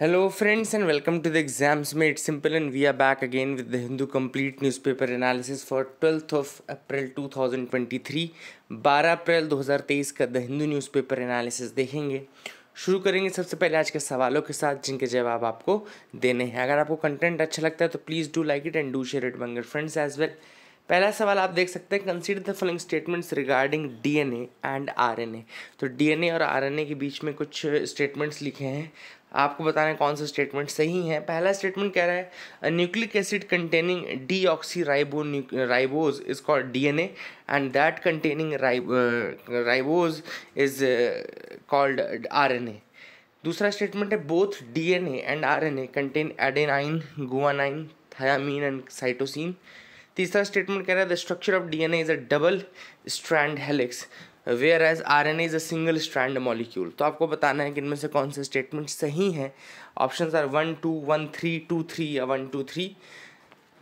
Hello friends and welcome to the exams में made simple and we are back again with the Hindu complete newspaper analysis for twelfth of April 2023 12 अप्रैल 2023 का the Hindu newspaper analysis देखेंगे शुरू करेंगे सबसे पहले आज के सवालों के साथ जिनके जवाब आपको देने हैं अगर आपको कंटेंट अच्छा लगता है तो please do like it and do share it among friends as well पहला सवाल आप देख सकते हैं consider the following statements regarding DNA and RNA तो डीएनए और आरएनए के बीच में कुछ स्टेटमेंट्स लिखे हैं आपको बता रहे हैं कौन सा स्टेटमेंट सही है पहला स्टेटमेंट कह रहा है nucleic acid containing deoxy ribo ribose is called D N A and that containing ribose is called R N A दूसरा स्टेटमेंट है both D N A and R N A contain adenine guanine thymine and cytosine तीसरा statement कह रहा है the structure of D N A is a double strand helix whereas R N is a single strand molecule तो आपको बताना है कि इनमें से कौन से स्टेटमेंट सही हैं option are one two one three two three या one two three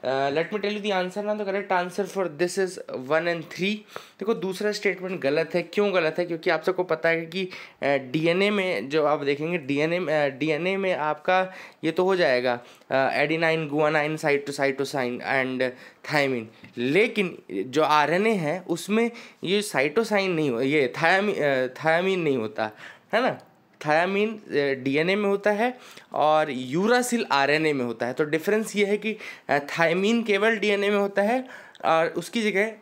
let me tell you the answer ना तो correct answer for this is one and three देखो दूसरा स्टेटमेंट गलत है क्यों गलत है क्योंकि आप सबको पता है कि डीएनए uh, में जो आप देखेंगे डीएनए डीएनए uh, में आपका ये तो हो जाएगा एडीनाइन गुआनाइन साइन एंड थायमिन लेकिन जो आरएनए है उसमें ये साइटोसाइन नहीं हो ये थायामी थायामीन uh, नहीं होता है ना थायामीन डीएनए में होता है और यूरासिल आरएनए में होता है तो डिफरेंस ये है कि थायमीन केवल डीएनए में होता है और उसकी जगह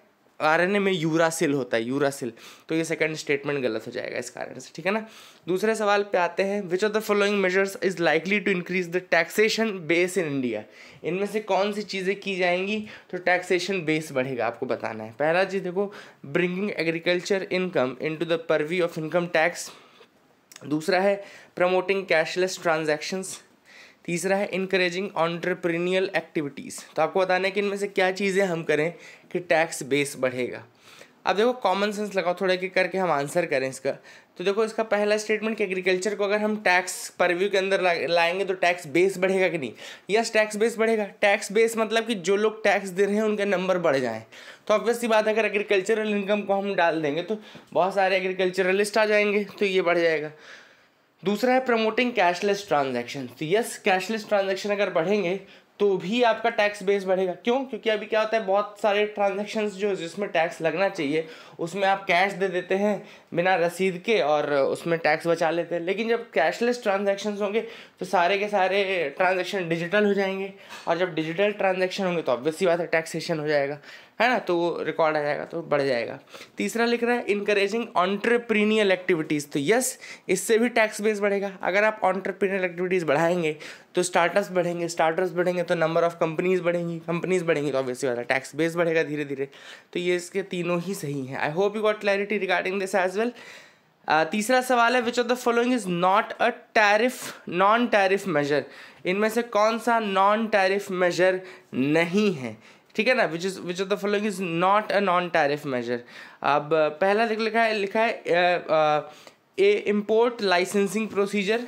आरएनए में यूरासिल होता है यूरासिल तो ये सेकंड स्टेटमेंट गलत हो जाएगा इस कारण से ठीक है ना दूसरे सवाल पे आते हैं which of the following measures is likely to increase the taxation base in India इनमें से कौन सी चीज़ें की जाएंगी तो टैक्सेशन बेस बढ़ेगा आपको बताना है पहला चीज़ देखो bringing agriculture income into the purview of income tax दूसरा है प्रमोटिंग कैशलेस ट्रांजेक्शन्स तीसरा है इनक्रेजिंग ऑन्टरप्रीनियल एक्टिविटीज़ तो आपको बताना है कि इनमें से क्या चीज़ें हम करें कि टैक्स बेस बढ़ेगा अब देखो कॉमन सेंस लगाओ थोड़ा कि करके हम आंसर करें इसका तो देखो इसका पहला स्टेटमेंट कि एग्रीकल्चर को अगर हम टैक्स परव्यू के अंदर लाएंगे तो टैक्स बेस बढ़ेगा कि नहीं यस टैक्स बेस बढ़ेगा टैक्स बेस मतलब कि जो लोग टैक्स दे रहे हैं उनके नंबर बढ़ जाए तो ऑब्वियसली बात है अगर एग्रीकल्चरल इनकम को हम डाल देंगे तो बहुत सारे एग्रीकल्चरलिस्ट आ जाएंगे तो ये बढ़ जाएगा दूसरा है प्रमोटिंग कैशलेस ट्रांजेक्शन तो यस कैशलेस ट्रांजेक्शन अगर बढ़ेंगे तो भी आपका टैक्स बेस बढ़ेगा क्यों क्योंकि अभी क्या होता है बहुत सारे ट्रांजेक्शन जो जिसमें टैक्स लगना चाहिए उसमें आप कैश दे देते हैं बिना रसीद के और उसमें टैक्स बचा लेते हैं लेकिन जब कैशलेस ट्रांजेक्शन होंगे तो सारे के सारे ट्रांजेक्शन डिजिटल हो जाएंगे और जब डिजिटल ट्रांजेक्शन होंगे तो ऑब्वियस बात है टैक्सेशन हो जाएगा है ना तो वो रिकॉर्ड आ जाएगा तो बढ़ जाएगा तीसरा लिख रहा है इंकरेजिंग ऑन्टरप्रीनियल एक्टिविटीज़ तो यस इससे भी टैक्स बेस बढ़ेगा अगर आप ऑन्टरप्रीनियल एक्टिविटीज़ बढ़ाएंगे तो स्टार्टअप्स बढ़ेंगे स्टार्टअप्स बढ़ेंगे तो नंबर ऑफ कंपनीज बढ़ेंगी कंपनीज बढ़ेंगी तो ऑब्वियसली वाला टैक्स बेस बढ़ेगा धीरे धीरे तो ये इसके तीनों ही सही हैं I hope you got clarity regarding this as well तीसरा सवाल है which of the following is not a tariff non tariff measure इनमें से कौन सा नॉन टैरिफ मेजर नहीं है ठीक है ना which is which of the following is not a non tariff measure अब uh, पहला लिखा है लिखा है A import licensing procedure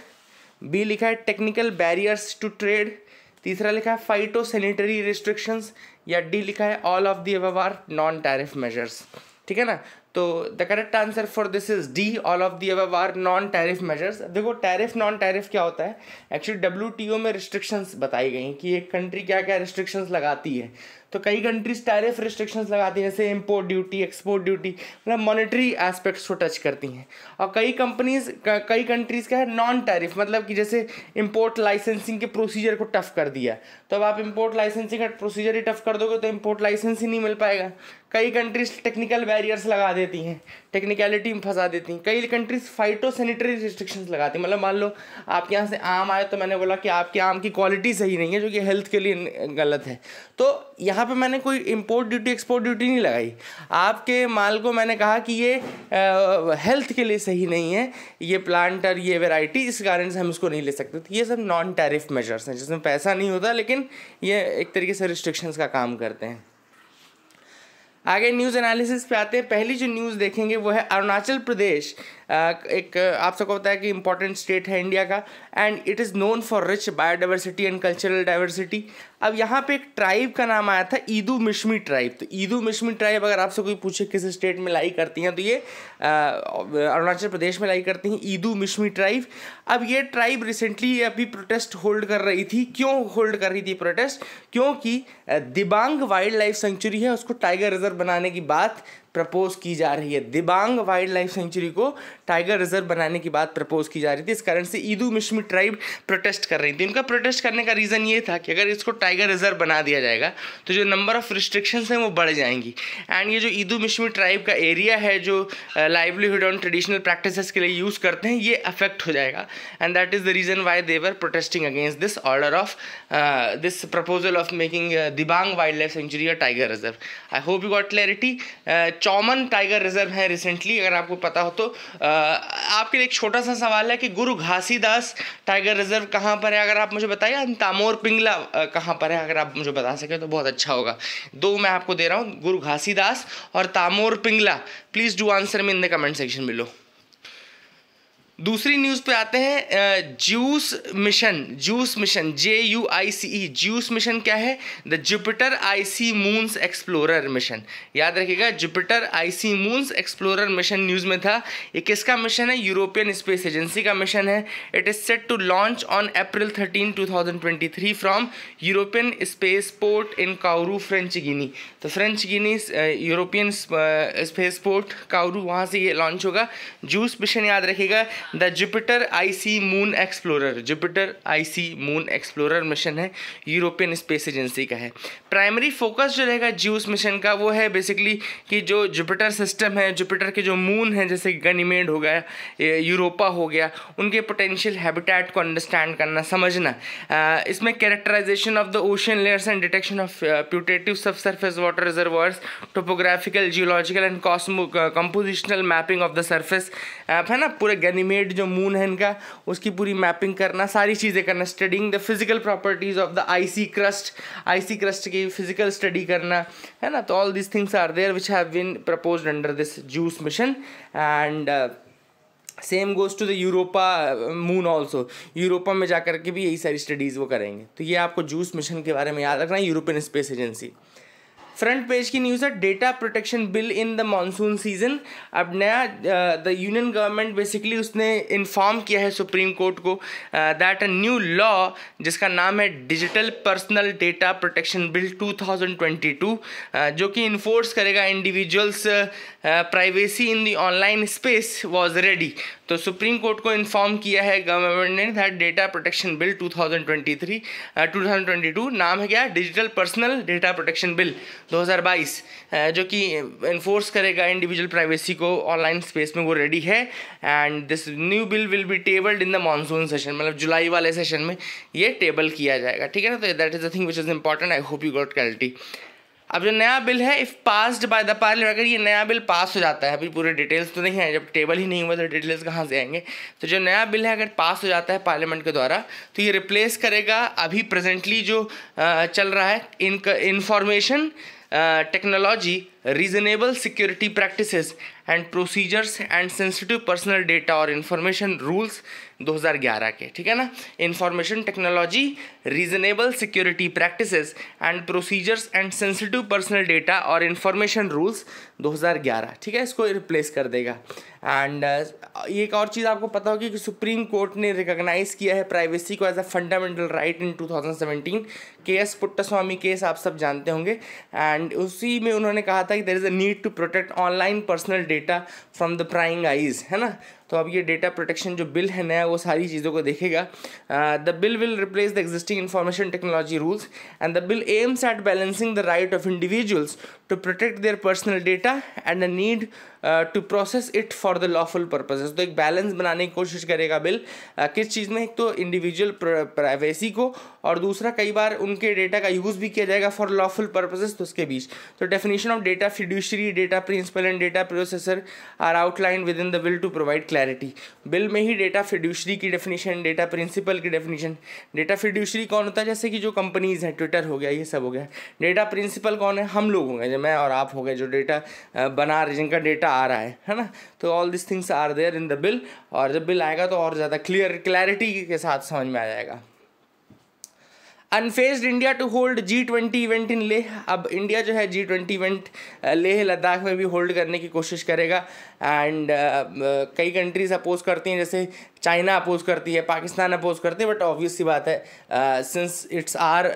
B लिखा है टेक्निकल बैरियर्स टू ट्रेड तीसरा लिखा है फाइटो सैनिटरी रिस्ट्रिक्शंस या डी लिखा है ऑल ऑफ दी एव आर नॉन टैरिफ मेजर्स ठीक है ना तो the correct answer for this is D all of the above are non tariff measures देखो टैरिफ नॉन टैरिफ क्या होता है एक्चुअली डब्ल्यू में रिस्ट्रिक्शंस बताई गई कि एक कंट्री क्या क्या रिस्ट्रिक्शंस लगाती है तो कई कंट्रीज टैरिफ रिस्ट्रिक्शंस लगाती हैं जैसे इम्पोर्ट ड्यूटी एक्सपोर्ट ड्यूटी मतलब मॉनेटरी एस्पेक्ट्स को टच करती हैं और कई कंपनीज कई कंट्रीज़ का है नॉन टैरिफ मतलब कि जैसे इम्पोर्ट लाइसेंसिंग के प्रोसीजर को टफ कर दिया तो अब आप इम्पोर्ट लाइसेंसिंग का प्रोसीजर ही टफ कर दोगे तो इम्पोर्ट लाइसेंस ही नहीं मिल पाएगा कई कंट्रीज टेक्निकल बैरियर्स लगा देती हैं टेक्निकलिटी में फंसा देती हैं कई कंट्रीज फाइटो सैनिटरी रिस्ट्रिक्शंस लगाती हैं मतलब मान लो आपके यहाँ से आम आए तो मैंने बोला कि आपके आम की क्वालिटी सही नहीं है जो कि हेल्थ के लिए गलत है तो यहाँ यहाँ पे मैंने कोई इम्पोर्ट ड्यूटी एक्सपोर्ट ड्यूटी नहीं लगाई आपके माल को मैंने कहा कि ये आ, हेल्थ के लिए सही नहीं है ये प्लांट और ये वेराइटी इस कारण से हम इसको नहीं ले सकते तो ये सब नॉन टैरिफ मेजर्स हैं जिसमें पैसा नहीं होता लेकिन ये एक तरीके से रिस्ट्रिक्शंस का काम करते हैं आगे न्यूज़ एनालिसिस पे आते हैं पहली जो न्यूज़ देखेंगे वो है अरुणाचल प्रदेश Uh, एक uh, आप सबको पता है कि इंपॉर्टेंट स्टेट है इंडिया का and it is known for rich biodiversity and cultural diversity अब यहाँ पे एक ट्राइब का नाम आया था ईदू मिशमी ट्राइब तो ईदू मिशमी ट्राइब अगर आपसे कोई पूछे किस स्टेट में लाई करती हैं तो ये uh, अरुणाचल प्रदेश में लाई करती हैं ईदू मिशमी ट्राइब अब ये ट्राइब रिसेंटली अभी प्रोटेस्ट होल्ड कर रही थी क्यों होल्ड कर रही थी प्रोटेस्ट क्योंकि दिबांग वाइल्ड लाइफ सेंचुरी है उसको टाइगर रिजर्व बनाने की बात प्रपोज की जा रही है दिबांग वाइल्ड लाइफ सेंचुरी को टाइगर रिजर्व बनाने की बात प्रपोज की जा रही थी इस कारण से ईदू मिश्मी ट्राइब प्रोटेस्ट कर रही थी उनका प्रोटेस्ट करने का रीज़न ये था कि अगर इसको टाइगर रिजर्व बना दिया जाएगा तो जो नंबर ऑफ़ रिस्ट्रिक्शंस हैं वो बढ़ जाएंगी एंड ये जो ईदू मिश्मी ट्राइब का एरिया है जो लाइवलीहुड ऑन ट्रेडिशनल प्रैक्टिस के लिए यूज़ करते हैं ये अफेक्ट हो जाएगा and that is the reason why they're protesting against this order of this proposal of making Dibang wildlife sanctuary या tiger reserve I hope you got clarity चौमन tiger reserve है रिसेंटली अगर आपको पता हो तो आपके लिए एक छोटा सा सवाल है कि गुरु घासीदास टाइगर रिजर्व कहाँ पर है अगर आप मुझे बताइए तामोर पिंगला कहाँ पर है अगर आप मुझे बता सकें तो बहुत अच्छा होगा दो मैं आपको दे रहा हूँ गुरु घासीदास और Tamor Pingla please do answer me in the comment section below दूसरी न्यूज़ पे आते हैं JUICE mission JUICE mission J U I C E JUICE mission क्या है the Jupiter icy moons explorer mission याद रखिएगा Jupiter icy moons explorer mission news में था ये किसका मिशन है यूरोपियन स्पेस एजेंसी का मिशन है it is set to launch on April thirteen two thousand twenty three from European space port in Kourou French Guiana तो French Guiana European space port Kourou वहाँ से ये launch होगा JUICE mission याद रखिएगा the Jupiter icy moon explorer Jupiter icy moon explorer mission है European space agency का है प्राइमरी फोकस जो रहेगा जीवस मिशन का वो है बेसिकली कि जो जुपिटर सिस्टम है जुपिटर के जो मून है जैसे गनीमेड हो गया यूरोपा हो गया उनके पोटेंशियल हैबिटेट को अंडरस्टैंड करना समझना इसमें characterisation of the ocean layers and detection of putative sub surface water reservoirs topographical geological and cosmo compositional mapping of the surface है ना पूरे गनीमेड मेड जो मून है इनका उसकी पूरी मैपिंग करना सारी चीज़ें करना studying the physical properties of the icy crust icy crust की फिजिकल स्टडी करना है ना तो all this things are there which have been propose under this JUICE mission and same goes to the Europa moon also Europa में जा कर के भी यही सारी स्टडीज़ वो करेंगे तो ये आपको जूस मिशन के बारे में याद रखना है European space agency front page की न्यूज़ है data protection bill in the monsoon season अब नया द यूनियन गवर्नमेंट बेसिकली उसने इन्फॉर्म किया है सुप्रीम कोर्ट को दैट अ न्यू लॉ जिसका नाम है digital personal data protection bill 2022 जो कि इन्फोर्स करेगा individuals privacy in the online space was ready तो सुप्रीम कोर्ट को इन्फॉर्म किया है गवर्नमेंट ने that data protection bill 2023 uh, 2022 नाम है क्या digital personal data protection bill 2022 जो कि इन्फोर्स करेगा इंडिविजुअल प्राइवेसी को ऑनलाइन स्पेस में वो रेडी है and this new bill will be tabled in the monsoon session मतलब जुलाई वाले सेशन में ये टेबल किया जाएगा ठीक है ना तो that is the thing which is important I hope you got clarity अब जो नया बिल है if passed by the parliament अगर ये नया बिल पास हो जाता है अभी पूरे डिटेल्स तो नहीं है जब टेबल ही नहीं हुआ तो डिटेल्स कहाँ से आएंगे तो जो नया बिल है अगर पास हो जाता है पार्लियामेंट के द्वारा तो ये रिप्लेस करेगा अभी प्रेजेंटली जो चल रहा है इन information Uh, technology, reasonable security practices and procedures and sensitive personal data or information rules 2011 के ठीक है ना information technology reasonable security practices and procedures and sensitive personal data और इंफॉर्मेशन रूल्स 2011 ठीक है इसको रिप्लेस कर देगा एंड uh, एक और चीज़ आपको पता होगी कि सुप्रीम कोर्ट ने रिकॉग्नाइज़ किया है प्राइवेसी को as a fundamental right in 2017 K S Puttaswamy case आप सब जानते होंगे एंड उसी में उन्होंने कहा था कि there is a need to protect online personal data from the prying eyes है ना तो अब ये डेटा प्रोटेक्शन जो बिल है नया वो सारी चीज़ों को देखेगा the bill will replace the existing information technology rules and the bill aims at balancing the right of individuals to protect their personal data and the need to process it for the lawful purposes तो एक balance बनाने की कोशिश करेगा bill uh, किस चीज़ में एक तो इंडिविजुअल प्राइवेसी को और दूसरा कई बार उनके डेटा का यूज़ भी किया जाएगा फॉर लॉफुल पर्पजेज तो उसके बीच तो definition of data fiduciary data principal and data processor are outline within the will to provide clarity clarity bill में ही डेटा फिड्यूशरी की डेफिनेशन डेटा प्रिंसिपल की डेफिनेशन डेटा फिड्यूशरी कौन होता है जैसे कि जो कंपनीज़ हैं ट्विटर हो गया ये सब हो गया डेटा प्रिंसिपल कौन है हम लोग होंगे जो मैं और आप हो गए जो डेटा बना रहे जिनका डेटा आ रहा है है ना तो all this things are there in the bill और जब बिल आएगा तो और ज़्यादा क्लियर क्लैरिटी के साथ समझ में आ जाएगा unfazed India to hold G twenty event in Leh अब इंडिया जो है G twenty event Leh Ladakh में भी होल्ड करने की कोशिश करेगा एंड uh, uh, कई कंट्रीज अपोज करती हैं जैसे चाइना अपोज करती है पाकिस्तान अपोज करती है बट ऑब्वियस सी बात है सिंस इट्स आर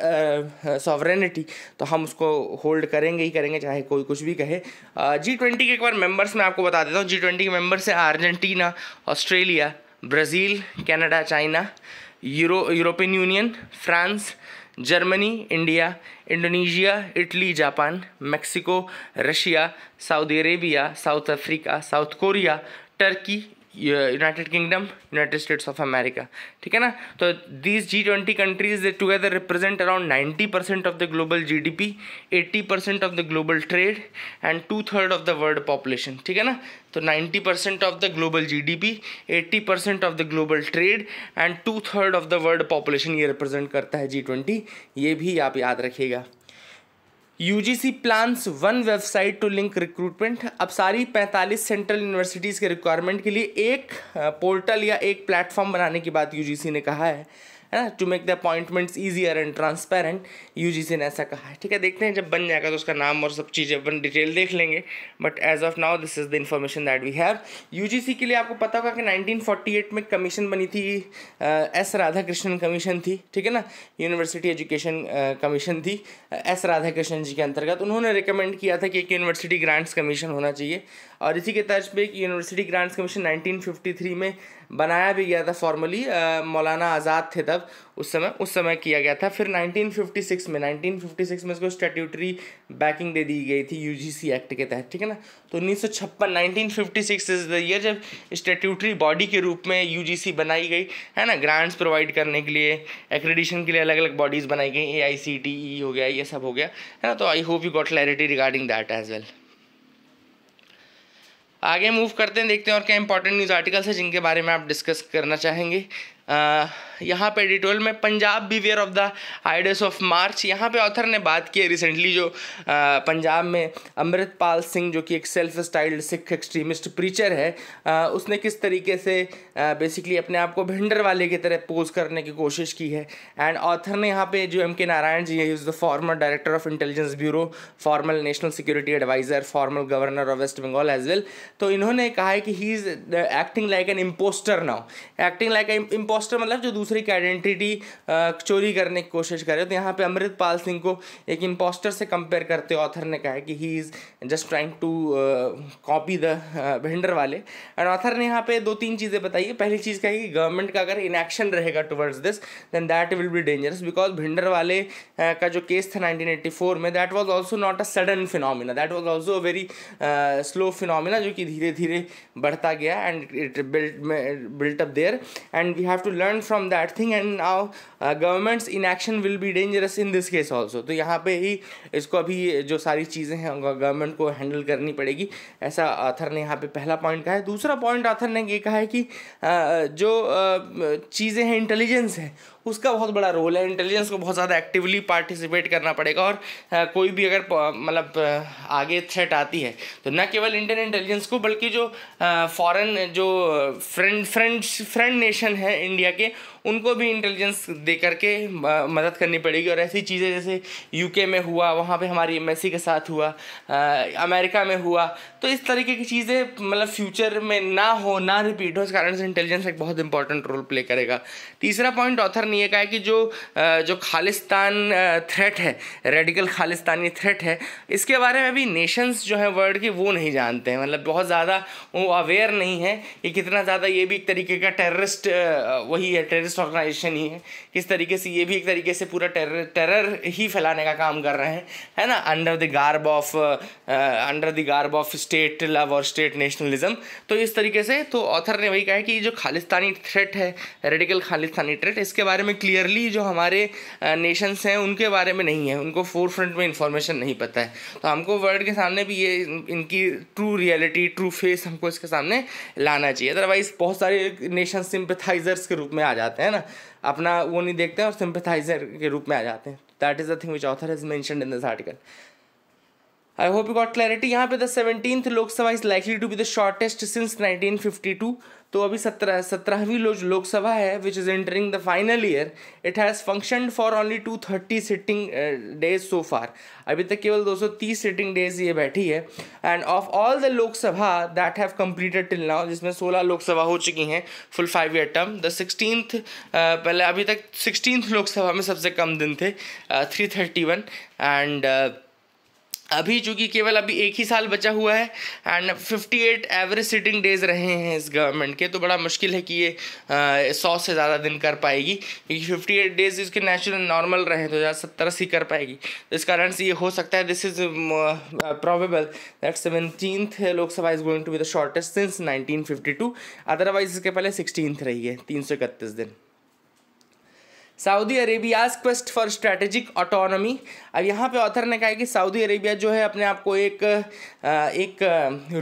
सॉवरेनिटी तो हम उसको होल्ड करेंगे ही करेंगे चाहे कोई कुछ भी कहे जी uh, ट्वेंटी के एक बार मेंबर्स मैं आपको बता देता हूँ जी ट्वेंटी के मेंबर्स हैं Argentina Australia Brazil Canada China euro European union France Germany India Indonesia Italy Japan Mexico Russia Saudi Arabia South Africa South Korea Turkey United Kingdom United States of America ठीक है ना तो these G twenty countries they together represent around ninety percent of the global G D P eighty percent of the global trade and two third of the world population ठीक है ना तो ninety percent of the global G D P eighty percent of the global trade and two third of the world population ये represent करता है G twenty ये भी आप याद रखिएगा UGC plans one website to link recruitment अब सारी पैंतालीस सेंट्रल यूनिवर्सिटीज़ के रिक्वायरमेंट के लिए एक पोर्टल या एक प्लेटफॉर्म बनाने की बात यूजीसी ने कहा है है ना to make the appointments easier and transparent यू ने ऐसा कहा है ठीक है देखते हैं जब बन जाएगा तो उसका नाम और सब चीज़ें अपन डिटेल देख लेंगे but as of now this is the information that we have यू के लिए आपको पता होगा कि 1948 में कमीशन बनी थी एस राधाकृष्णन कमीशन थी ठीक है ना यूनिवर्सिटी एजुकेशन कमीशन थी एस राधाकृष्णन जी के अंतर्गत उन्होंने रिकमेंड किया था कि एक यूनिवर्सिटी ग्रांट्स कमीशन होना चाहिए और इसी के तर्ज पर एक यूनिवर्सिटी ग्रांट्स कमीशन थ्री में बनाया भी गया था फॉर्मली मौलाना आज़ाद थे तब उस समय उस समय किया गया था फिर 1956 में 1956 में इसको स्टेट्यूटरी बैकिंग दे दी गई थी यूजीसी एक्ट के तहत ठीक है ना तो उन्नीस सौ छप्पन nineteen fifty six is the year जब स्टेट्यूटरी बॉडी के रूप में यू बनाई गई है ना ग्रांट्स प्रोवाइड करने के लिए एक्रेडिशन के लिए अलग अलग बॉडीज़ बनाई गई ए आई सी टी ई हो गया ये सब हो गया है ना तो I hope you got clarity regarding that as well आगे मूव करते हैं देखते हैं और क्या इंपॉर्टेंट न्यूज़ आर्टिकल्स हैं जिनके बारे में आप डिस्कस करना चाहेंगे यहाँ पे एडिटोरियल में Punjab beware of the ideas of March यहाँ पे ऑथर ने बात की है रिसेंटली जो आ, पंजाब में अमृतपाल सिंह जो कि एक self styled Sikh extremist preacher है आ, उसने किस तरीके से आ, बेसिकली अपने आप को भिंडर वाले की तरह पोज करने की कोशिश की है एंड ऑथर ने यहाँ पे जो एम के नारायण जी है is the former director of intelligence bureau formal national security adviser formal governor of West Bengal as well तो इन्होंने कहा है कि he is acting like an impostor now acting like an impostor मतलब जो दूसरे की आइडेंटिटी चोरी करने की कोशिश करे तो यहाँ पे अमृतपाल सिंह को एक इम्पोस्टर से कंपेयर करते ऑथर ने कहा कि he is just trying to copy the Bhindranwale and author ने यहाँ पे दो तीन चीज़ें बताई पहली चीज़ कही कि गवर्नमेंट का अगर इनएक्शन रहेगा towards this then that will be dangerous because Bhindranwale का जो केस था नाइनटीन फोर में that was also not a sudden phenomena that was also a very slow phenomena जो कि धीरे धीरे बढ़ता गया and it built built up there and we have to learn from that that thing and now governments in action will be dangerous in this case also तो यहाँ पे ही इसको अभी जो सारी चीज़ें हैं गवर्नमेंट को हैंडल करनी पड़ेगी ऐसा आथर ने यहाँ पे पहला पॉइंट कहा है दूसरा पॉइंट आथर ने ये कहा है कि uh, जो uh, चीज़ें हैं इंटेलिजेंस है उसका बहुत बड़ा रोल है इंटेलिजेंस को बहुत ज़्यादा एक्टिवली पार्टिसिपेट करना पड़ेगा और आ, कोई भी अगर मतलब आगे थ्रेट आती है तो न केवल इंडियन इंटेलिजेंस को बल्कि जो फॉरेन जो फ्रेंड फ्रेंड फ्रेंड नेशन है इंडिया के उनको भी इंटेलिजेंस दे करके मदद करनी पड़ेगी और ऐसी चीज़ें जैसे यूके में हुआ वहाँ पे हमारी एम्बेसी के साथ हुआ आ, अमेरिका में हुआ तो इस तरीके की चीज़ें मतलब फ्यूचर में ना हो ना रिपीट हो इस कारण से इंटेलिजेंस एक बहुत इंपॉर्टेंट रोल प्ले करेगा तीसरा पॉइंट ऑथर ने ने ये कहा है कि जो जो खालिस्तान थ्रेट है रेडिकल खालिस्तानी थ्रेट है इसके बारे में भी नेशंस जो है वर्ल्ड की वो नहीं जानते हैं मतलब बहुत ज़्यादा वो अवेयर नहीं है कि कितना ज़्यादा ये भी एक तरीके का टेररिस्ट वही है टेररिस्ट ऑर्गेनाइजेशन ही है किस तरीके से ये भी एक तरीके से पूरा टेरर टेरर ही फैलाने का काम कर रहे हैं है ना under the garb of under the garb of state love और स्टेट नेशनलिज्म तो इस तरीके से तो ऑथर ने वही कहा कि जो खालिस्तानी थ्रेट है रेडिकल खालिस्तानी थ्रेट इसके बारे में में क्लियरली जो हमारे नेशंस हैं उनके बारे में नहीं है उनको फोर फ्रंट में इंफॉर्मेशन नहीं पता है तो हमको वर्ल्ड के सामने भी ये इनकी ट्रू रियलिटी ट्रू फेस हमको इसके सामने लाना चाहिए अदरवाइज़ बहुत सारे नेशन सिंपथाइजर्स के रूप में आ जाते हैं ना अपना वो नहीं देखते और सिंपथाइजर के रूप में आ जाते हैं that is the thing which author is mentioned in this article I hope you got clarity यहाँ पे the seventeenth Lok Sabha is likely to be the shortest since 1952 तो अभी सत्रह सत्रहवीं लोकसभा है which is entering the final year it has function for only two thirty sitting days so far अभी तक केवल दो सौ तीस सिटिंग डेज ये बैठी है end of all the Lok Sabha that have completed till now जिसमें सोलह लोकसभा हो चुकी हैं full five year term the sixteenth पहले अभी तक सिक्सटीन लोकसभा में सबसे कम दिन थे थ्री थर्टी वन एंड अभी चूंकि केवल अभी एक ही साल बचा हुआ है एंड 58 एवरेज सिटिंग डेज रहे हैं इस गवर्नमेंट के तो बड़ा मुश्किल है कि ये सौ से ज़्यादा दिन कर पाएगी क्योंकि 58 डेज इसके नेचुरल नॉर्मल रहे तो ज़्यादा सत्तर अस्सी कर पाएगी तो इस कारण से ये हो सकता है this is probable that seventeen Lok Sabha is going to be the shortest since nineteen otherwise इसके पहले सिक्सटीन रही है तीन दिन Saudi Arabia's quest for strategic autonomy अब यहाँ पे ऑथर ने कहा है कि सऊदी अरेबिया जो है अपने आप को एक एक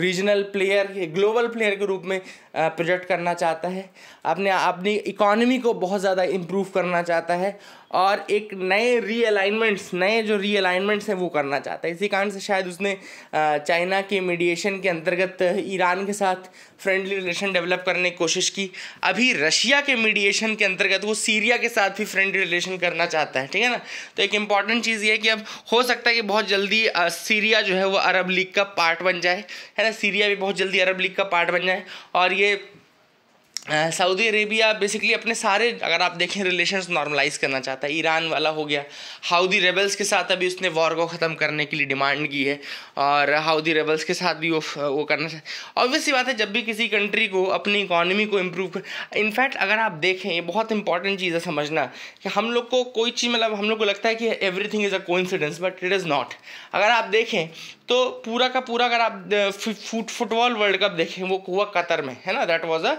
रीजनल प्लेयर एक ग्लोबल प्लेयर के रूप में प्रोजेक्ट करना चाहता है अपने अपनी इकॉनमी को बहुत ज़्यादा इम्प्रूव करना चाहता है और एक नए रीअलाइनमेंट्स नए जो रीअलाइनमेंट्स हैं वो करना चाहता है इसी कारण से शायद उसने चाइना के मीडिएशन के अंतर्गत ईरान के साथ फ्रेंडली रिलेशन डेवलप करने की कोशिश की अभी रशिया के मीडिएशन के अंतर्गत वो सीरिया के साथ भी फ्रेंडली रिलेशन करना चाहता है ठीक है ना तो एक इम्पॉर्टेंट चीज़ ये है कि अब हो सकता है कि बहुत जल्दी सीरिया जो है वो अरब लीग का पार्ट बन जाए है ना सीरिया भी बहुत जल्दी अरब लीग का पार्ट बन जाए और ये सऊदी अरेबिया बेसिकली अपने सारे अगर आप देखें रिलेशंस नॉर्मलाइज करना चाहता है ईरान वाला हो गया हाउदी रेबल्स के साथ अभी उसने वॉर को ख़त्म करने के लिए डिमांड की है और हाउदी रेबल्स के साथ भी वो वो करना चाहते ऑब्वियसली बात है जब भी किसी कंट्री को अपनी इकॉनमी को इम्प्रूव कर इनफैक्ट अगर आप देखें ये बहुत इंपॉर्टेंट चीज़ है समझना कि हम लोग को कोई चीज़ मतलब हम लोग को लगता है कि everything is a coincidence but it is not अगर आप देखें तो पूरा का पूरा अगर आप फुटबॉल वर्ल्ड कप देखें वो हुआ कतर में है ना that was a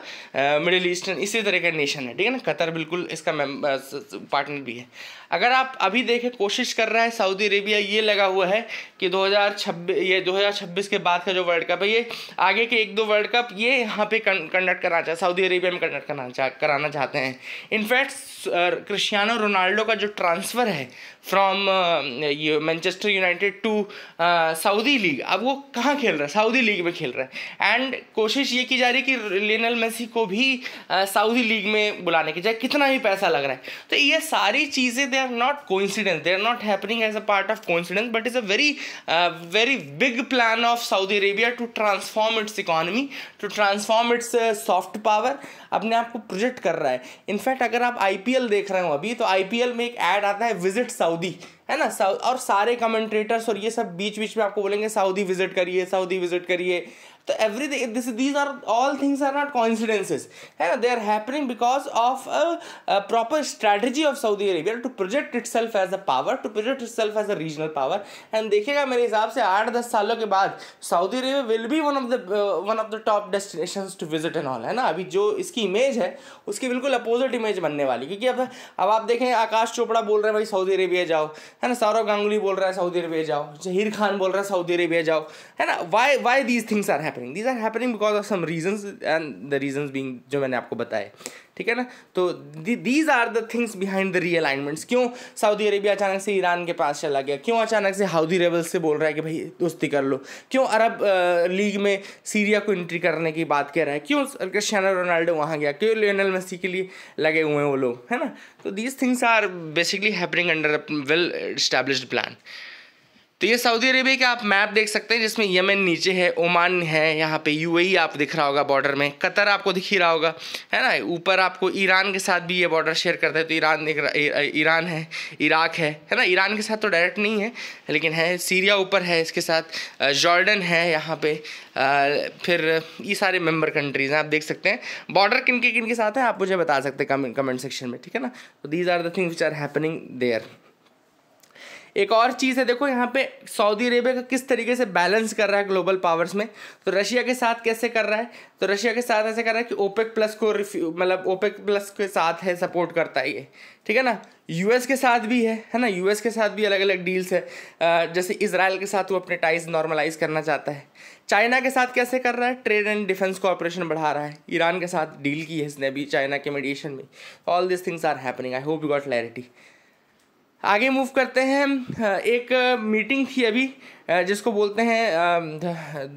middle eastern इसी तरह का नेशन है ठीक है ना कतर बिल्कुल इसका पार्टनर भी है अगर आप अभी देखें कोशिश कर रहा है सऊदी अरेबिया ये लगा हुआ है कि 2026 ये 2026 के बाद का जो वर्ल्ड कप है ये आगे के एक दो वर्ल्ड कप ये यहाँ पे कंडक्ट कराना चाहते सऊदी अरेबिया में कंडक्ट करना चाह कराना चाहते हैं इनफैक्ट क्रिस्टियानो रोनाल्डो का जो ट्रांसफ़र है फ्रॉम ये Manchester United to Saudi league अब वो कहाँ खेल रहा है सऊदी लीग में खेल रहा है एंड कोशिश ये की जा रही है कि लेनल मेसी को भी सऊदी लीग में बुलाने की चाहे कितना ही पैसा लग रहा है तो ये सारी चीज़ें they are not coincidence they are not happening as a part of coincidence but it's a very uh, very big plan of saudi arabia to transform its economy to transform its uh, soft power अपने आप को project कर रहा है in fact अगर आप आई देख रहे हो अभी तो आई में एक ऐड आता है विजिट सऊदी है ना और सारे कमेंट्रेटर्स और ये सब बीच बीच में आपको बोलेंगे सऊदी विजिट करिए सऊदी विजिट करिए तो every this these are all things are not coincidences है ना they are happening because of a proper strategy of Saudi Arabia to project itself as a power to project itself as a regional power and देखिएगा मेरे हिसाब से आठ दस सालों के बाद Saudi Arabia will be one of the one of the top destination to visit and all है ना अभी जो इसकी इमेज है उसकी बिल्कुल अपोजिट इमेज बनने वाली क्योंकि अब अब आप देखें आकाश चोपड़ा बोल रहे हैं भाई सऊदी अरेबिया जाओ है ना सौरव गांगुली बोल रहा है सऊदी अरेबिया जाओ जहीर खान बोल रहा है सऊदी अरेबिया जाओ है ना why why these things are है happening these are happening because of some reasons and the reasons being जो मैंने आपको बताए ठीक है ना तो these are the things behind the realignments क्यों सऊदी अरेबिया अचानक से ईरान के पास चला गया क्यों अचानक से हाउदी रेबल्स से बोल रहा है कि भाई दोस्ती कर लो क्यों अरब लीग में सीरिया को एंट्री करने की बात कह रहा है क्यों क्रिस्टियानो रोनाल्डो वहाँ गया क्यों लियोनल मेसी के लिए लगे हुए हैं वो लोग है ना तो these things are basically happening under well establish plan तो ये सऊदी अरेबिया का आप मैप देख सकते हैं जिसमें यमन नीचे है ओमान है यहाँ पे यूएई आप दिख रहा होगा बॉर्डर में कतर आपको दिख ही रहा होगा है ना ऊपर आपको ईरान के साथ भी ये बॉर्डर शेयर करता है तो ईरान दिख रहा ईरान है इराक है है ना ईरान के साथ तो डायरेक्ट नहीं है लेकिन है सीरिया ऊपर है इसके साथ जॉर्डन है यहाँ पर फिर ये सारे मेम्बर कंट्रीज़ हैं आप देख सकते हैं बॉर्डर किन के किन के साथ हैं आप मुझे बता सकते हैं कमेंट सेक्शन में ठीक है ना तो these are the things which are happening there एक और चीज़ है देखो यहाँ पे सऊदी अरेबिया का किस तरीके से बैलेंस कर रहा है ग्लोबल पावर्स में तो रशिया के साथ कैसे कर रहा है तो रशिया के साथ ऐसे कर रहा है कि ओपेक प्लस को मतलब ओपेक प्लस के साथ है सपोर्ट करता है ये ठीक है ना यूएस के साथ भी है है ना यूएस के साथ भी अलग अलग डील्स है जैसे इसराइल के साथ वो अपने टाइज नॉर्मलाइज करना चाहता है चाइना के साथ कैसे कर रहा है ट्रेड एंड डिफेंस कॉरपोरेशन बढ़ा रहा है ईरान के साथ डील की है इसने अभी चाइना के मेडिएशन में all this things are happening I hope you got clarity आगे मूव करते हैं एक मीटिंग थी अभी जिसको बोलते हैं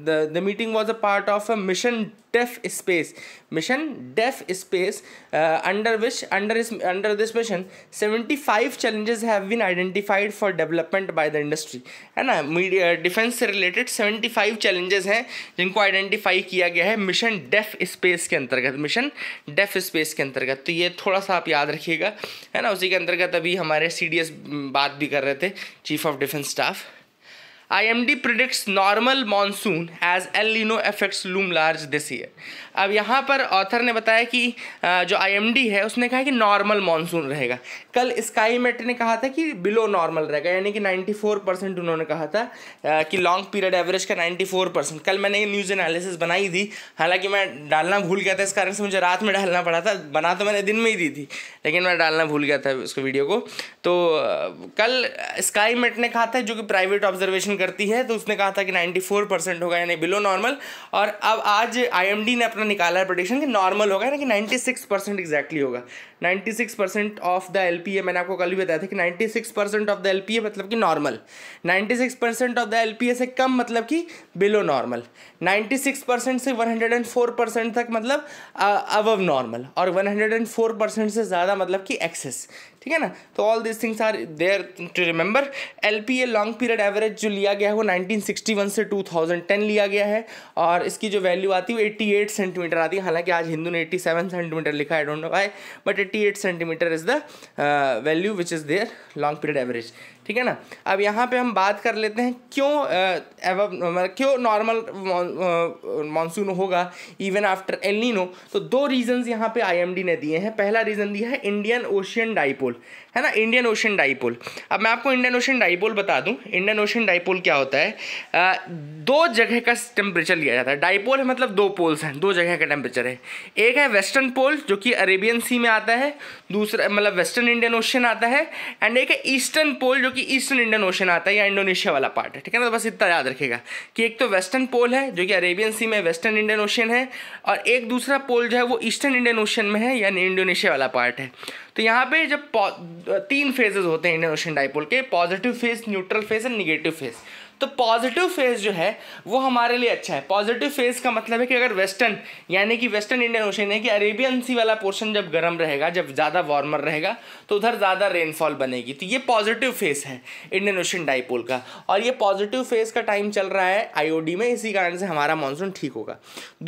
the meeting was a part of a mission def space mission def space under which under under this mission seventy five challenges have been identified for development by the industry है ना media defence से related seventy five challenges हैं जिनको identify किया गया है mission def space के अंतर्गत मिशन डेफ स्पेस के अंतर्गत तो ये थोड़ा सा आप याद रखिएगा है ना उसी के अंतर्गत अभी हमारे सी डी एस बात भी कर रहे थे chief of defence staff IMD predicts normal monsoon as El Nino affects loom large this year. अब यहाँ पर ऑथर ने बताया कि जो आईएमडी है उसने कहा कि नॉर्मल मानसून रहेगा कल स्काई मेट ने कहा था कि बिलो नॉर्मल रहेगा यानी कि 94 परसेंट उन्होंने कहा था कि लॉन्ग पीरियड एवरेज का 94 परसेंट कल मैंने न्यूज़ एनालिसिस बनाई थी हालांकि मैं डालना भूल गया था इस कारण से मुझे रात में डालना पड़ा था बना तो मैंने दिन में ही दी थी लेकिन मैं डालना भूल गया था उसको वीडियो को तो कल स्काई मेट ने कहा था जो कि प्राइवेट ऑब्जर्वेशन करती है तो उसने कहा था कि नाइन्टी होगा यानी बिलो नॉर्मल और अब आज आई ने अपना निकाला है प्रोडिक्शन कि नॉर्मल होगा यानी कि 96 परसेंट एग्जैक्टली होगा ninety six percent of the L P A मैंने आपको कल भी बताया था कि ninety six percent of the L P A मतलब कि normal ninety six percent of the L P A से कम मतलब कि below normal ninety six percent से one hundred and four percent तक मतलब अबव नॉर्मल और one hundred and four percent से ज़्यादा मतलब कि एक्सेस ठीक है ना तो all this things are there to remember L P A long period average जो लिया गया है वो वन से टू थाउजेंड टेन लिया गया है और इसकी जो वैल्यू आती है वो एट सेंटीमीटर आती है हालांकि आज हिंदू ने सेवन सेंटीमीटर लिखा है don't know why but 38 centimeter is the uh, value which is their long period average ठीक है ना अब यहाँ पे हम बात कर लेते हैं क्यों एव मतलब क्यों नॉर्मल मानसून होगा इवन आफ्टर एलिनो तो दो रीजंस यहाँ पे आईएमडी ने दिए हैं पहला रीज़न दिया है इंडियन ओशियन डाइपोल है ना इंडियन ओशियन डाइपोल अब मैं आपको इंडियन ओशियन डाइपोल बता दूँ इंडियन ओशियन डाइपोल क्या होता है आ, दो जगह का टेम्परेचर लिया जाता है डाइपोल है मतलब दो पोल्स हैं दो जगह का टेम्परेचर है एक है वेस्टर्न पोल जो कि अरेबियन सी में आता है दूसरा मतलब वेस्टर्न इंडियन ओशियन आता है एंड एक है ईस्टर्न पोल जो कि ईस्टर्न इंडियन ओशन आता है या इंडोनेशिया वाला पार्ट है ठीक है ना तो बस इतना याद रखेगा कि एक तो वेस्टर्न पोल है जो कि अरेबियन सी में वेस्टर्न इंडियन ओशन है और एक दूसरा पोल जो है वो ईस्टर्न इंडियन ओशन में है यानी इंडोनेशिया वाला पार्ट है तो यहाँ पे जब तीन फेजेज होते हैं इंडियन ओशन डाइपोल के positive phase neutral phase and negative phase तो पॉजिटिव फेज़ जो है वो हमारे लिए अच्छा है पॉजिटिव फेज़ का मतलब है कि अगर वेस्टर्न यानी कि वेस्टर्न इंडियन ओशन है कि अरेबियन सी वाला पोर्शन जब गर्म रहेगा जब ज़्यादा वार्मर रहेगा तो उधर ज़्यादा रेनफॉल बनेगी तो ये पॉजिटिव फेज़ है इंडियन ओशन डाइपोल का और ये पॉजिटिव फेज़ का टाइम चल रहा है आईओडी में इसी कारण से हमारा मानसून ठीक होगा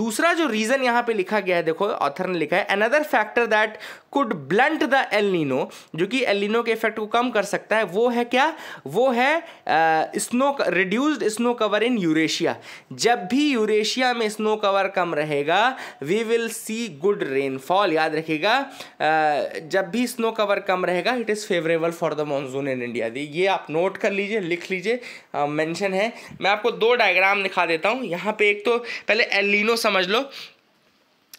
दूसरा जो रीज़न यहाँ पर लिखा गया है देखो ऑथर ने लिखा है another factor that could blunt the El Nino जो कि एलिनो के इफेक्ट को कम कर सकता है वो है क्या वो है snow uh, reduced snow cover in Eurasia जब भी यूरेशिया में स्नो कवर कम रहेगा we will see good rainfall याद रखिएगा जब भी स्नो कवर कम रहेगा it is favourable for the monsoon in India दी ये आप नोट कर लीजिए लिख लीजिए मेंशन है मैं आपको दो डायग्राम दिखा देता हूँ यहाँ पे एक तो पहले एलिनो समझ लो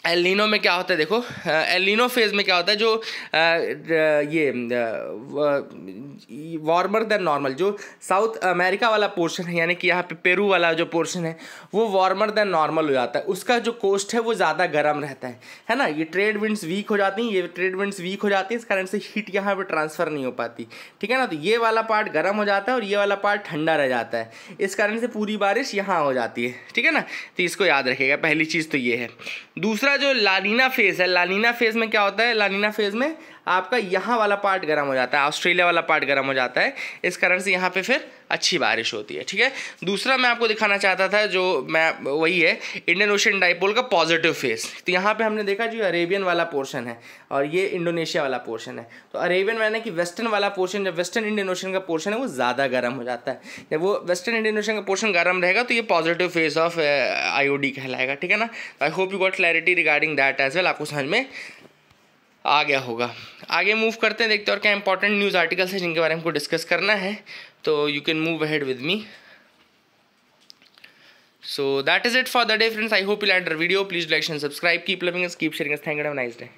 एलिनो में क्या होता है देखो एलिनो फेज में क्या होता है जो ये वार्मर देन नॉर्मल जो साउथ अमेरिका वाला पोर्शन है यानी कि यहाँ पे पेरू वाला जो पोर्शन है वो वार्मर देन नॉर्मल हो जाता है उसका जो कोस्ट है वो ज़्यादा गर्म रहता है है ना ये ट्रेड विंड्स वीक हो जाती हैं ये ट्रेड विंड्स वीक हो जाती है इस कारण से हीट यहाँ पर ट्रांसफ़र नहीं हो पाती ठीक है ना तो ये वाला पार्ट गर्म हो जाता है और ये वाला पार्ट ठंडा रह जाता है इस कारण से पूरी बारिश यहाँ हो जाती है ठीक है ना तो इसको याद रखेगा पहली चीज़ तो ये है दूसरा आपका जो लानीना फेज़ है लानीना फेज़ में क्या होता है लानीना फेज़ में आपका यहाँ वाला पार्ट गर्म हो जाता है ऑस्ट्रेलिया वाला पार्ट गर्म हो जाता है इस कारण से यहाँ पे फिर अच्छी बारिश होती है ठीक है दूसरा मैं आपको दिखाना चाहता था जो मैं वही है इंडियन ओशन डाइपोल का पॉजिटिव फेस तो यहाँ पे हमने देखा जो अरेबियन वाला पोर्शन है और ये इंडोनेशिया वाला पोर्शन है तो अरेबियन मैंने कि वेस्टर्न वाला पोर्शन जब वेस्टर्न इंडियन ओशन का पोर्शन है वो ज़्यादा गर्म हो जाता है जब वो वेस्टर्न इंडियन ओशन का पोर्शन गर्म रहेगा तो ये पॉजिटिव फेस ऑफ आईओडी कहलाएगा ठीक है ना I hope you got clarity regarding that as well आपको समझ में आ गया होगा आगे मूव करते हैं देखते हैं और क्या इंपॉर्टेंट न्यूज़ आर्टिकल्स हैं जिनके बारे में हमको डिस्कस करना है so you can move ahead with me so that is it for the day friends i hope you liked our video please like share and subscribe keep loving us keep sharing us thank you have a nice day